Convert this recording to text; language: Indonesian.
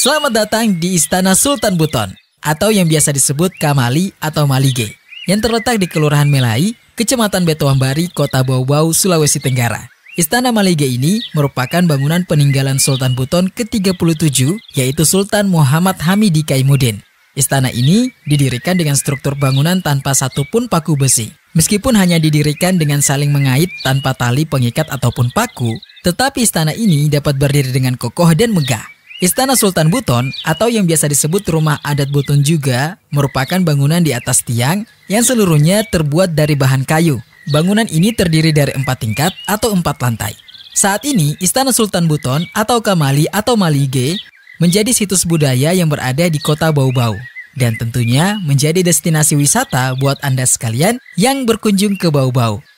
Selamat datang di Istana Sultan Buton atau yang biasa disebut Kamali atau Malige yang terletak di Kelurahan Melai, Kecamatan Betuambari, Kota bau Sulawesi Tenggara. Istana Malige ini merupakan bangunan peninggalan Sultan Buton ke-37 yaitu Sultan Muhammad Hamidi Kaimuddin. Istana ini didirikan dengan struktur bangunan tanpa satupun paku besi. Meskipun hanya didirikan dengan saling mengait tanpa tali pengikat ataupun paku, tetapi istana ini dapat berdiri dengan kokoh dan megah. Istana Sultan Buton atau yang biasa disebut rumah adat Buton juga merupakan bangunan di atas tiang yang seluruhnya terbuat dari bahan kayu. Bangunan ini terdiri dari empat tingkat atau empat lantai. Saat ini, Istana Sultan Buton atau Kamali atau Malige menjadi situs budaya yang berada di kota Bau-Bau. Dan tentunya menjadi destinasi wisata buat Anda sekalian yang berkunjung ke Bau-Bau.